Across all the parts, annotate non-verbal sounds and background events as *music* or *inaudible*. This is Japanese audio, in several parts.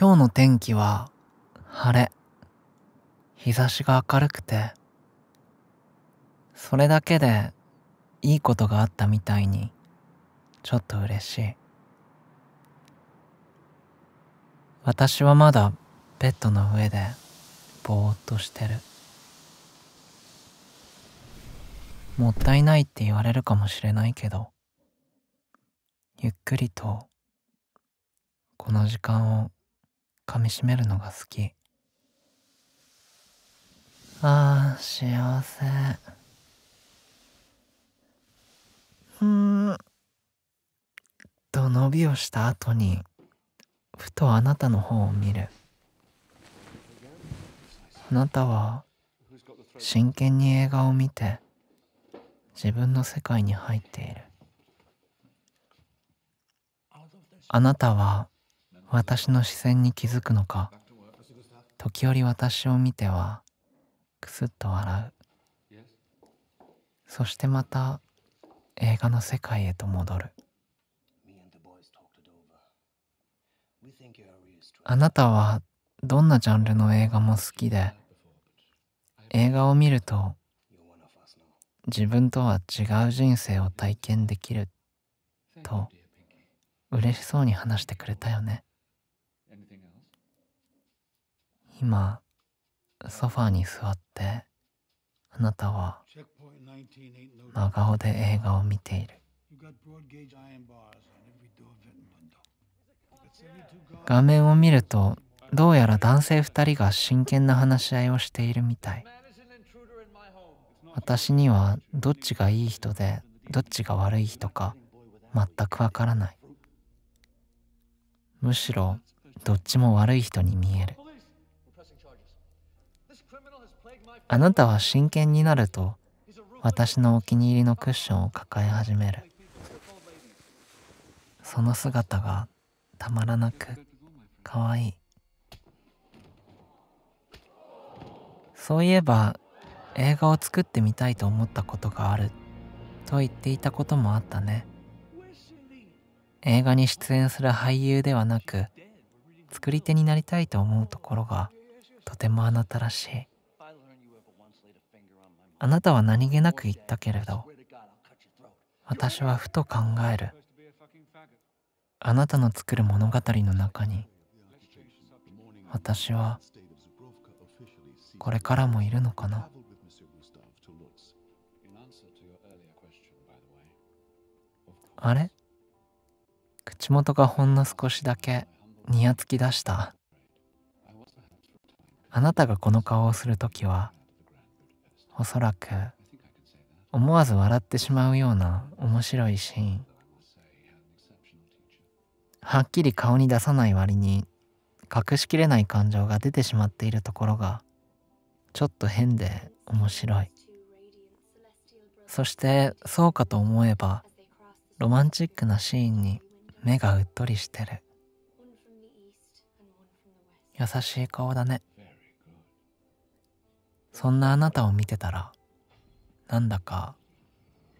今日の天気は晴れ日差しが明るくてそれだけでいいことがあったみたいにちょっと嬉しい私はまだベッドの上でぼーっとしてるもったいないって言われるかもしれないけどゆっくりとこの時間を噛みしめるのが好きああ幸せうんと伸びをした後にふとあなたの方を見るあなたは真剣に映画を見て自分の世界に入っているあなたは私の視線に気づくのか時折私を見てはくすっと笑うそしてまた映画の世界へと戻るあなたはどんなジャンルの映画も好きで映画を見ると自分とは違う人生を体験できると嬉しそうに話してくれたよね。今ソファーに座ってあなたは真顔で映画を見ている画面を見るとどうやら男性2人が真剣な話し合いをしているみたい私にはどっちがいい人でどっちが悪い人か全くわからないむしろどっちも悪い人に見えるあなたは真剣になると私のお気に入りのクッションを抱え始めるその姿がたまらなくかわいいそういえば映画を作ってみたいと思ったことがあると言っていたこともあったね映画に出演する俳優ではなく作り手になりたいと思うところがとてもあなたらしいあなたは何気なく言ったけれど私はふと考えるあなたの作る物語の中に私はこれからもいるのかなあれ口元がほんの少しだけにやつき出したあなたがこの顔をする時はおそらく思わず笑ってしまうような面白いシーンはっきり顔に出さない割に隠しきれない感情が出てしまっているところがちょっと変で面白いそしてそうかと思えばロマンチックなシーンに目がうっとりしてる優しい顔だねそんなあなたを見てたらなんだか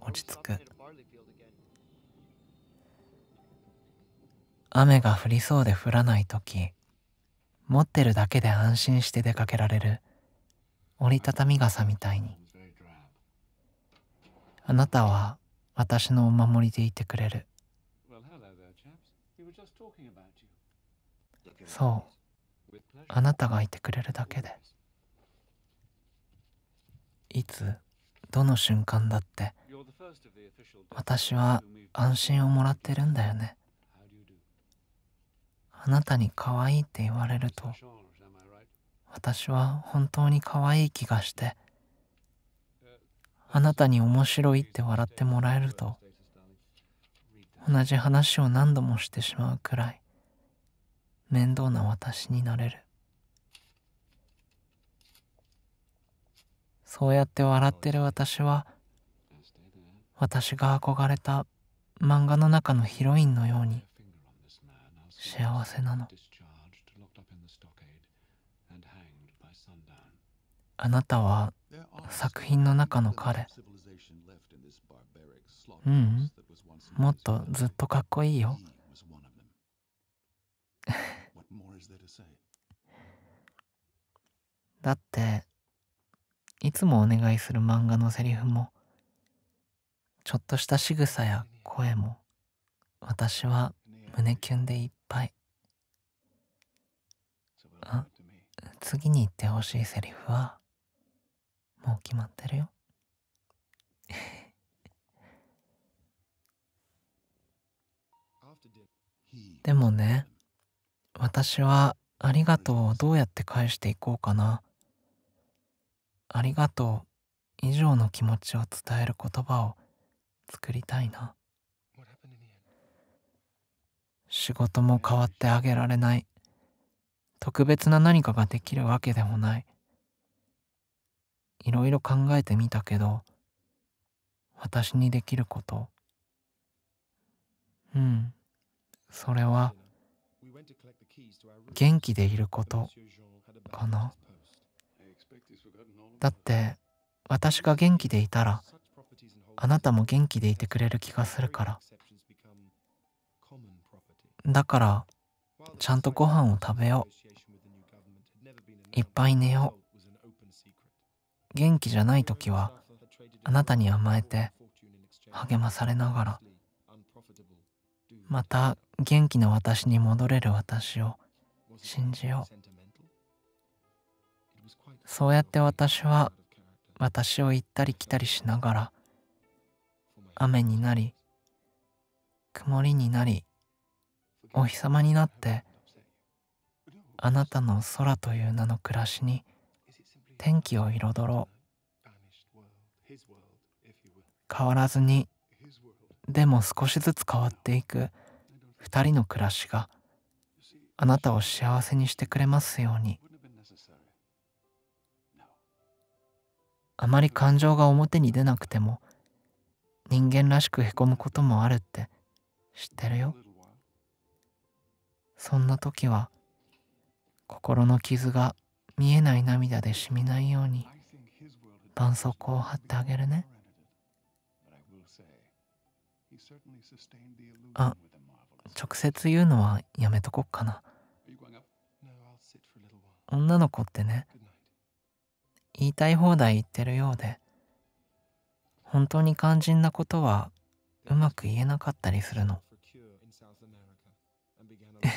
落ち着く雨が降りそうで降らない時持ってるだけで安心して出かけられる折りたたみ傘みたいにあなたは私のお守りでいてくれるそうあなたがいてくれるだけで。いつどの瞬間だって私は安心をもらってるんだよねあなたに可愛いって言われると私は本当に可愛い気がしてあなたに面白いって笑ってもらえると同じ話を何度もしてしまうくらい面倒な私になれるそうやって笑ってる私は私が憧れた漫画の中のヒロインのように幸せなのあなたは作品の中の彼うん、もっとずっとかっこいいよ *laughs* だっていつもお願いする漫画のセリフもちょっとした仕草や声も私は胸キュンでいっぱいあ次に言ってほしいセリフはもう決まってるよ *laughs* でもね私は「ありがとう」をどうやって返していこうかなありがとう以上の気持ちを伝える言葉を作りたいな仕事も変わってあげられない特別な何かができるわけでもないいろいろ考えてみたけど私にできることうんそれは元気でいることかなだって私が元気でいたらあなたも元気でいてくれる気がするからだからちゃんとご飯を食べよういっぱい寝よう元気じゃない時はあなたに甘えて励まされながらまた元気な私に戻れる私を信じようそうやって私は私を行ったり来たりしながら雨になり曇りになりお日様になってあなたの空という名の暮らしに天気を彩ろう変わらずにでも少しずつ変わっていく2人の暮らしがあなたを幸せにしてくれますように。あまり感情が表に出なくても人間らしくへこむこともあるって知ってるよそんな時は心の傷が見えない涙で染みないように絆創膏を貼ってあげるねあ直接言うのはやめとこっかな女の子ってね言いたい放題言ってるようで本当に肝心なことはうまく言えなかったりするの *laughs*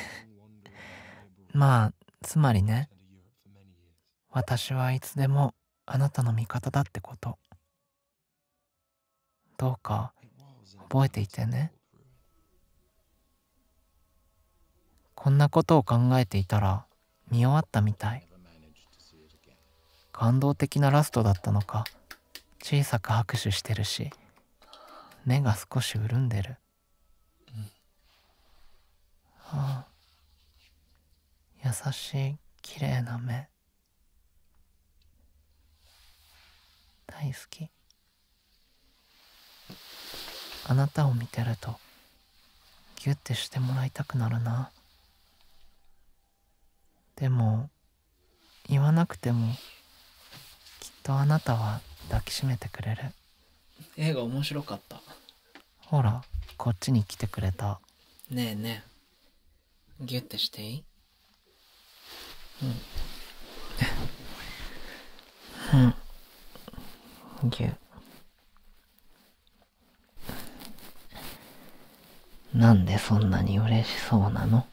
まあつまりね私はいつでもあなたの味方だってことどうか覚えていてねこんなことを考えていたら見終わったみたい感動的なラストだったのか小さく拍手してるし目が少し潤んでる、うんはあ優しい綺麗な目大好きあなたを見てるとギュッてしてもらいたくなるなでも言わなくてもとあなたは抱きしめてくれる映画面白かったほらこっちに来てくれたねえねえギュッてしていいうんうんギュッなんでそんなに嬉しそうなの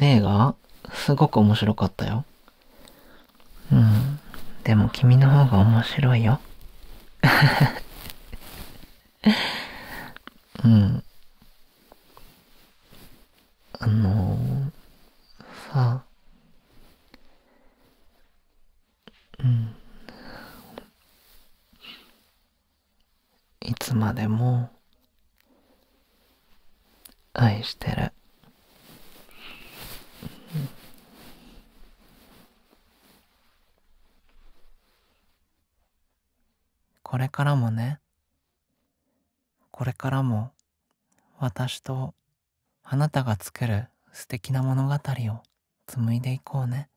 映画 *laughs* すごく面白かったよ。うん。でも君の方が面白いよ。*laughs* うん。あのー、さあ。うん。いつまでも愛してる。これからもねこれからも私とあなたが作る素敵な物語を紡いでいこうね。